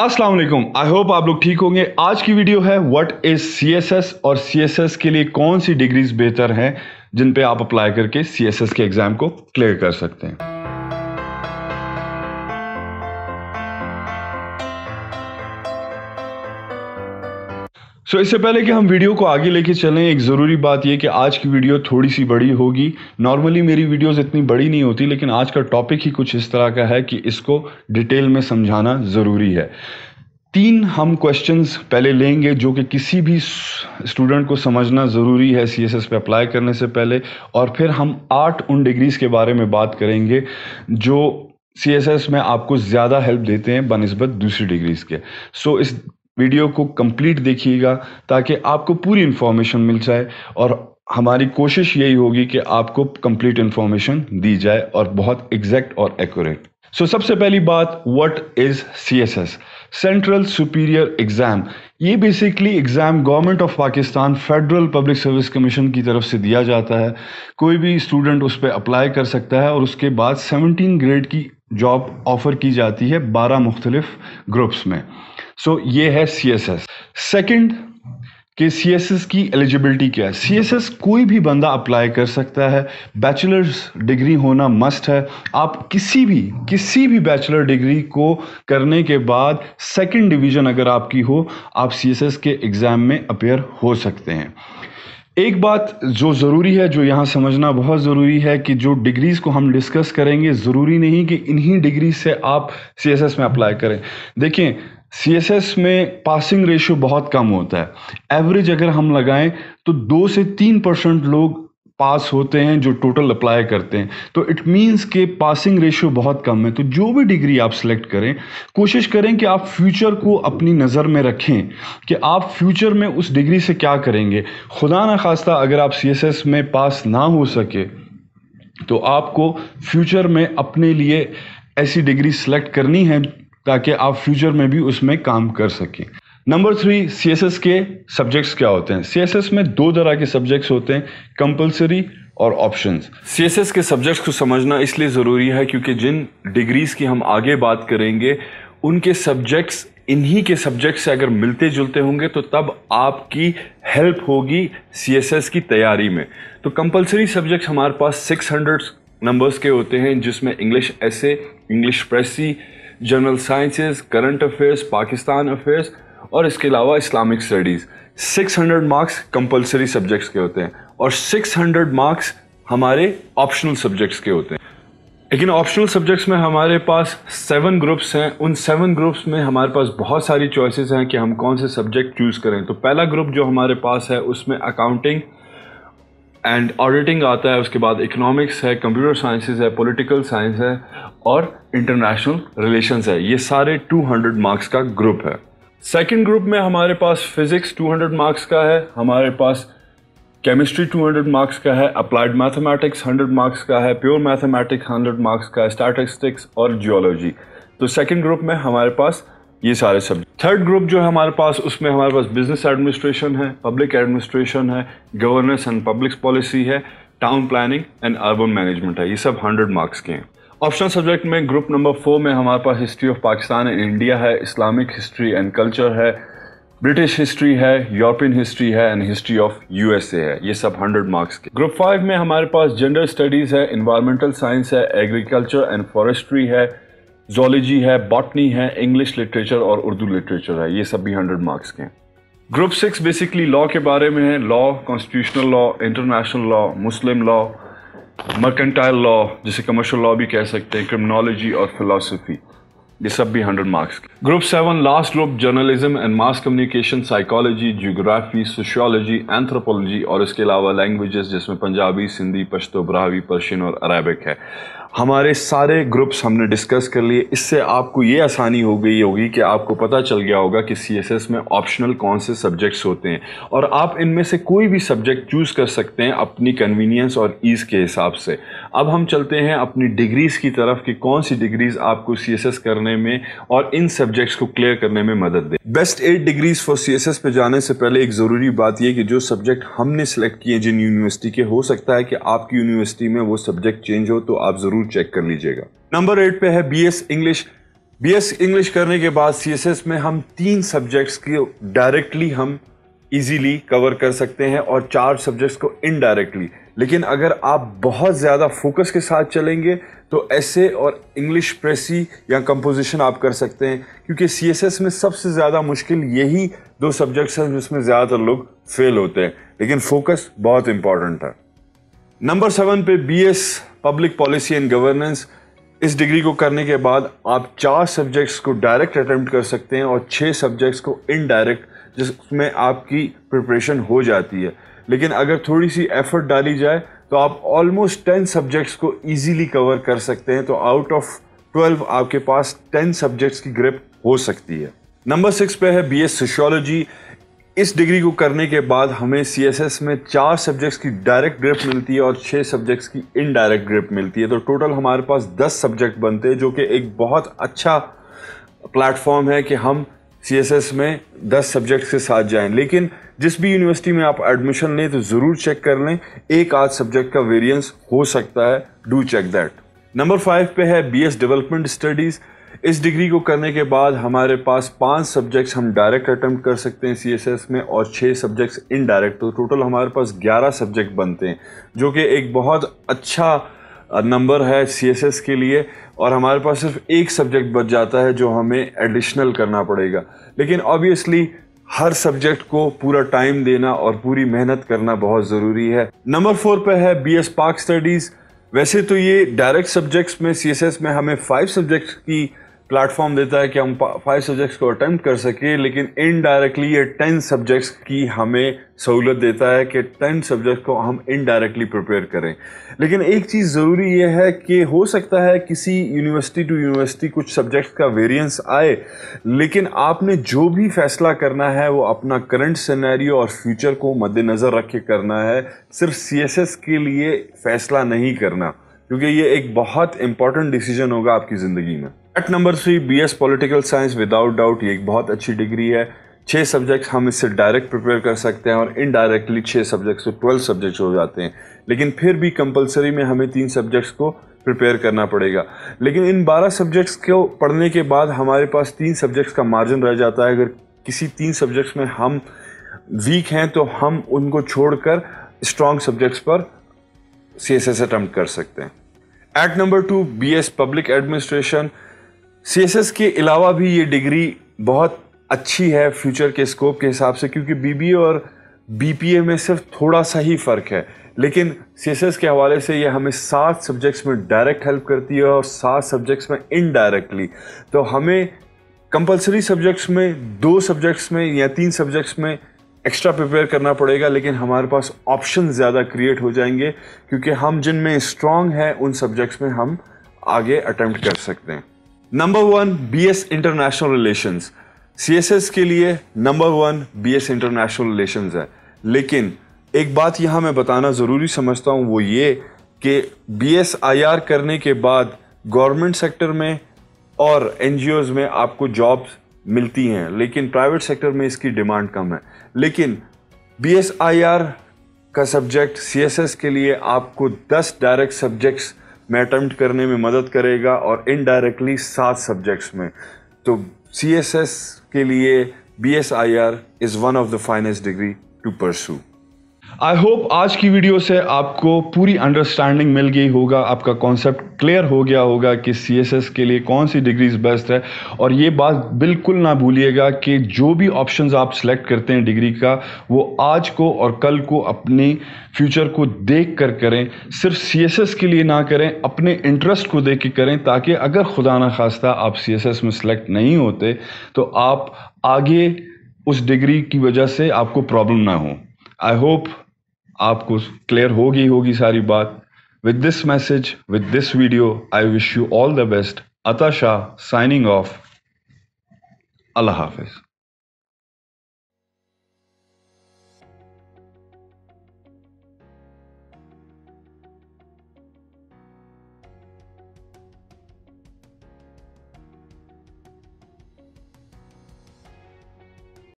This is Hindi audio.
अस्सलाम वालेकुम आई होप आप लोग ठीक होंगे आज की वीडियो है व्हाट इज़ एस और एस के लिए कौन सी डिग्रीज बेहतर हैं जिन पे आप अप्लाई करके एस के एग्ज़ाम को क्लियर कर सकते हैं सो so, इससे पहले कि हम वीडियो को आगे लेके चलें एक ज़रूरी बात यह कि आज की वीडियो थोड़ी सी बड़ी होगी नॉर्मली मेरी वीडियोस इतनी बड़ी नहीं होती लेकिन आज का टॉपिक ही कुछ इस तरह का है कि इसको डिटेल में समझाना ज़रूरी है तीन हम क्वेश्चंस पहले लेंगे जो कि किसी भी स्टूडेंट को समझना ज़रूरी है सी पे अप्लाई करने से पहले और फिर हम आठ उन डिग्रीज़ के बारे में बात करेंगे जो सी एस एस में आपको ज़्यादा हेल्प देते हैं बनस्बत दूसरी डिग्रीज़ के सो so, इस वीडियो को कंप्लीट देखिएगा ताकि आपको पूरी इन्फॉर्मेशन मिल जाए और हमारी कोशिश यही होगी कि आपको कंप्लीट इन्फॉर्मेशन दी जाए और बहुत एग्जैक्ट और एक्यूरेट सो so, सबसे पहली बात what is CSS central superior exam ये basically exam government of Pakistan federal public service commission की तरफ से दिया जाता है कोई भी स्टूडेंट उस पर अप्लाई कर सकता है और उसके बाद 17 ग्रेड की जॉब ऑफ़र की जाती है बारह मुख्तलिफ ग्रुप्स में सो so, ये है सी एस एस सेकेंड कि सी एस एस की एलिजिबिलिटी क्या है सी एस एस कोई भी बंदा अप्लाई कर सकता है बैचलर्स डिग्री होना मस्ट है आप किसी भी किसी भी बैचलर डिग्री को करने के बाद सेकेंड डिवीज़न अगर आपकी हो आप सी एस एस के एग्ज़ाम में अपेयर हो सकते हैं एक बात जो ज़रूरी है जो यहाँ समझना बहुत ज़रूरी है कि जो डिग्रीज़ को हम डिस्कस करेंगे ज़रूरी नहीं कि इन्हीं डिग्री से आप सी में अप्लाई करें देखें सी में पासिंग रेशियो बहुत कम होता है एवरेज अगर हम लगाएं तो दो से तीन परसेंट लोग पास होते हैं जो टोटल अप्लाई करते हैं तो इट मींस के पासिंग रेशियो बहुत कम है तो जो भी डिग्री आप सिलेक्ट करें कोशिश करें कि आप फ्यूचर को अपनी नज़र में रखें कि आप फ्यूचर में उस डिग्री से क्या करेंगे खुदा ना खास्ता अगर आप सीएसएस में पास ना हो सके तो आपको फ्यूचर में अपने लिए ऐसी डिग्री सेलेक्ट करनी है ताकि आप फ्यूचर में भी उसमें काम कर सकें नंबर थ्री सी के सब्जेक्ट्स क्या होते हैं सी में दो तरह के सब्जेक्ट्स होते हैं कंपलसरी और ऑप्शंस सी के सब्जेक्ट्स को समझना इसलिए ज़रूरी है क्योंकि जिन डिग्रीज़ की हम आगे बात करेंगे उनके सब्जेक्ट्स इन्हीं के सब्जेक्ट से अगर मिलते जुलते होंगे तो तब आपकी हेल्प होगी सी की तैयारी में तो कंपलसरी सब्जेक्ट्स हमारे पास 600 नंबर्स के होते हैं जिसमें English essay English precis general sciences current affairs Pakistan affairs और इसके अलावा Islamic studies 600 marks compulsory subjects के होते हैं और 600 मार्क्स हमारे ऑप्शनल सब्जेक्ट्स के होते हैं लेकिन ऑप्शनल सब्जेक्ट्स में हमारे पास सेवन ग्रुप्स हैं उन सेवन ग्रुप्स में हमारे पास बहुत सारी चॉइसेस हैं कि हम कौन से सब्जेक्ट चूज़ करें तो पहला ग्रुप जो हमारे पास है उसमें अकाउंटिंग एंड ऑडिटिंग आता है उसके बाद इकोनॉमिक्स है कंप्यूटर साइंसेज है पॉलिटिकल साइंस है और इंटरनेशनल रिलेशंस है ये सारे 200 मार्क्स का ग्रुप है सेकेंड ग्रुप में हमारे पास फिजिक्स 200 मार्क्स का है हमारे पास केमिस्ट्री 200 मार्क्स का है अप्लाइड मैथमेटिक्स 100 मार्क्स का है प्योर मैथमेटिक्स 100 मार्क्स का है स्टैटिस्टिक्स और जियोलॉजी तो सेकेंड ग्रुप में हमारे पास ये सारे सब्जेक्ट थर्ड ग्रुप जो है हमारे पास उसमें हमारे पास बिजनेस एडमिनिस्ट्रेशन है पब्लिक एडमिनिस्ट्रेशन है गवर्नेंस एंड पब्लिक पॉलिसी है town planning and urban management है ये सब हंड्रेड मार्क्स के हैं ऑप्शन सब्जेक्ट में ग्रुप नंबर फोर में हमारे पास history of Pakistan and India है इस्लामिक हिस्ट्री एंड कल्चर है ब्रिटिश हिस्ट्री है यूरोपियन हिस्ट्री है एंड हिस्ट्री ऑफ यूएसए है ये सब हंड्रेड मार्क्स के ग्रुप फाइव में हमारे पास जेंडर स्टडीज़ है इन्वायरमेंटल साइंस है एग्रीकल्चर एंड फॉरेस्ट्री है जोलॉजी है बॉटनी है इंग्लिश लिटरेचर और उर्दू लिटरेचर है ये सब भी हंड्रेड मार्क्स के हैं ग्रुप सिक्स बेसिकली लॉ के बारे में है law constitutional law international law Muslim law mercantile law जिसे कमर्शियल लॉ भी कह सकते हैं क्रिमिनोलॉजी और फिलोसफी ये सब भी hundred marks group seven last group journalism and mass communication psychology geography sociology anthropology और इसके अलावा लैंग्वेजेस जिसमें पंजाबी सिंधी पश्तो ब्राहवी पर्शियन और अरेबिक है हमारे सारे ग्रुप्स हमने डिस्कस कर लिए इससे आपको ये आसानी हो गई होगी कि आपको पता चल गया होगा कि सी में ऑप्शनल कौन से सब्जेक्ट्स होते हैं और आप इनमें से कोई भी सब्जेक्ट चूज़ कर सकते हैं अपनी कन्वीनियंस और ईज़ के हिसाब से अब हम चलते हैं अपनी डिग्रीज़ की तरफ कि कौन सी डिग्रीज़ आपको सी करने में और इन सब्जेक्ट्स को क्लियर करने में मदद दे best eight degrees for C पे जाने से पहले एक ज़रूरी बात यह कि जो सब्जेक्ट हमने सेलेक्ट किए जिन यूनिवर्सिटी के हो सकता है कि आपकी यूनिवर्सिटी में वो सब्जेक्ट चेंज हो तो आप ज़रूर जरूर चेक कर लीजिएगा नंबर एट पे है बीएस इंग्लिश बीएस इंग्लिश करने के बाद सीएसएस में हम तीन सब्जेक्ट्स की डायरेक्टली हम इजीली कवर कर सकते हैं और चार सब्जेक्ट्स को इनडायरेक्टली लेकिन अगर आप बहुत ज़्यादा फोकस के साथ चलेंगे तो ऐसे और इंग्लिश प्रेसी या कंपोजिशन आप कर सकते हैं क्योंकि सीएसएस में सबसे ज़्यादा मुश्किल यही दो सब्जेक्ट्स हैं जिसमें ज़्यादातर लोग फेल होते हैं लेकिन फोकस बहुत इंपॉर्टेंट है नंबर सेवन पे BS public policy and governance इस डिग्री को करने के बाद आप चार सब्जेक्ट्स को डायरेक्ट अटैम्प्ट कर सकते हैं और छः सब्जेक्ट्स को इनडायरेक्ट जिसमें आपकी प्रिपरेशन हो जाती है लेकिन अगर थोड़ी सी एफर्ट डाली जाए तो आप ऑलमोस्ट टेन सब्जेक्ट्स को ईजीली कवर कर सकते हैं तो आउट ऑफ ट्वेल्व आपके पास टेन सब्जेक्ट्स की ग्रिप हो सकती है नंबर सिक्स पे है बी एस सोशोलॉजी इस डिग्री को करने के बाद हमें एस में चार सब्जेक्ट्स की डायरेक्ट ग्रिप मिलती है और छः सब्जेक्ट्स की इनडायरेक्ट ग्रिप मिलती है तो टोटल हमारे पास दस सब्जेक्ट बनते हैं जो कि एक बहुत अच्छा प्लेटफॉर्म है कि हम एस में दस सब्जेक्ट्स के साथ जाएं लेकिन जिस भी यूनिवर्सिटी में आप एडमिशन लें तो ज़रूर चेक कर लें एक आध सब्जेक्ट का वेरियंस हो सकता है do check that number five पे है बी एस डेवलपमेंट स्टडीज़ इस डिग्री को करने के बाद हमारे पास पांच सब्जेक्ट्स हम डायरेक्ट अटैम्प्ट कर सकते हैं सीएसएस में और छः सब्जेक्ट्स इनडायरेक्ट तो टोटल हमारे पास ग्यारह सब्जेक्ट बनते हैं जो कि एक बहुत अच्छा नंबर है सीएसएस के लिए और हमारे पास सिर्फ एक सब्जेक्ट बच जाता है जो हमें एडिशनल करना पड़ेगा लेकिन ऑब्वियसली हर सब्जेक्ट को पूरा टाइम देना और पूरी मेहनत करना बहुत ज़रूरी है नंबर फोर पर है बी एस पार्क स्टडीज़ वैसे तो ये डायरेक्ट सब्जेक्ट्स में सी में हमें फाइव सब्जेक्ट्स की प्लेटफॉर्म देता है कि हम फाइव सब्जेक्ट्स को अटैम्प्ट कर सके लेकिन इनडायरेक्टली ये टेन सब्जेक्ट्स की हमें सहूलत देता है कि टेन सब्जेक्ट को हम इनडायरेक्टली प्रिपेयर करें लेकिन एक चीज़ ज़रूरी ये है कि हो सकता है किसी यूनिवर्सिटी टू यूनिवर्सिटी कुछ सब्जेक्ट्स का वेरिएंस आए लेकिन आपने जो भी फैसला करना है वो अपना करंट सिनेरियो और फ्यूचर को मद्देनज़र रख के करना है सिर्फ सी के लिए फ़ैसला नहीं करना क्योंकि ये एक बहुत इंपॉर्टेंट डिसीजन होगा आपकी ज़िंदगी में at number three B S political science without doubt ये एक बहुत अच्छी डिग्री है छः सब्जेक्ट्स हम इससे डायरेक्ट प्रिपेयर कर सकते हैं और इनडायरेक्टली छः सब्जेक्ट्स से ट्वेल्व सब्जेक्ट्स हो जाते हैं लेकिन फिर भी कंपलसरी में हमें तीन सब्जेक्ट्स को प्रिपेयर करना पड़ेगा लेकिन इन बारह सब्जेक्ट्स को पढ़ने के बाद हमारे पास तीन सब्जेक्ट्स का मार्जिन रह जाता है अगर किसी तीन सब्जेक्ट्स में हम वीक हैं तो हम उनको छोड़कर स्ट्रॉन्ग सब्जेक्ट्स पर सी एस अटैम्प्ट कर सकते हैं at number two B S public administration C S S के अलावा भी ये डिग्री बहुत अच्छी है फ्यूचर के स्कोप के हिसाब से क्योंकि बी बी ए और बी पी ए में सिर्फ थोड़ा सा ही फ़र्क है लेकिन सी एस एस के हवाले से ये हमें सात सब्जेक्ट्स में डायरेक्ट हेल्प करती है और सात सब्जेक्ट्स में इनडायरेक्टली तो हमें कंपलसरी सब्जेक्ट्स में दो सब्जेक्ट्स में या तीन सब्जेक्ट्स में एक्स्ट्रा प्रिपेयर करना पड़ेगा लेकिन हमारे पास ऑप्शन ज़्यादा क्रिएट हो जाएंगे क्योंकि हम जिनमें स्ट्रांग हैं उन सब्जेक्ट्स में हम आगे अटैम्प्ट कर सकते हैं number one B S international relations CSS के लिए number one B S international relations है लेकिन एक बात यहाँ मैं बताना ज़रूरी समझता हूँ वो ये कि बी एस आई आर करने के बाद गवर्नमेंट सेक्टर में और एन में आपको जॉब्स मिलती हैं लेकिन प्राइवेट सेक्टर में इसकी डिमांड कम है लेकिन बी एस आई आर का सब्जेक्ट सी एस एस के लिए आपको 10 डायरेक्ट सब्जेक्ट्स में अटैम्प्ट करने में मदद करेगा और इनडायरेक्टली सात सब्जेक्ट्स में तो सी के लिए B S I R is one of the finest degree to pursue I hope आज की वीडियो से आपको पूरी अंडरस्टैंडिंग मिल गई होगा आपका कॉन्सेप्ट क्लियर हो गया होगा कि सीएसएस के लिए कौन सी डिग्रीज बेस्ट है और ये बात बिल्कुल ना भूलिएगा कि जो भी ऑप्शंस आप सेलेक्ट करते हैं डिग्री का वो आज को और कल को अपने फ्यूचर को देख कर करें सिर्फ सीएसएस के लिए ना करें अपने इंटरेस्ट को देख के करें ताकि अगर खुदा ना खास्ता आप सीएसएस में सेलेक्ट नहीं होते तो आप आगे उस डिग्री की वजह से आपको प्रॉब्लम ना हो आई होप आपको क्लियर होगी होगी सारी बात with this message with this video I wish you all the best Ata Shah signing off अल्लाह हाफिज़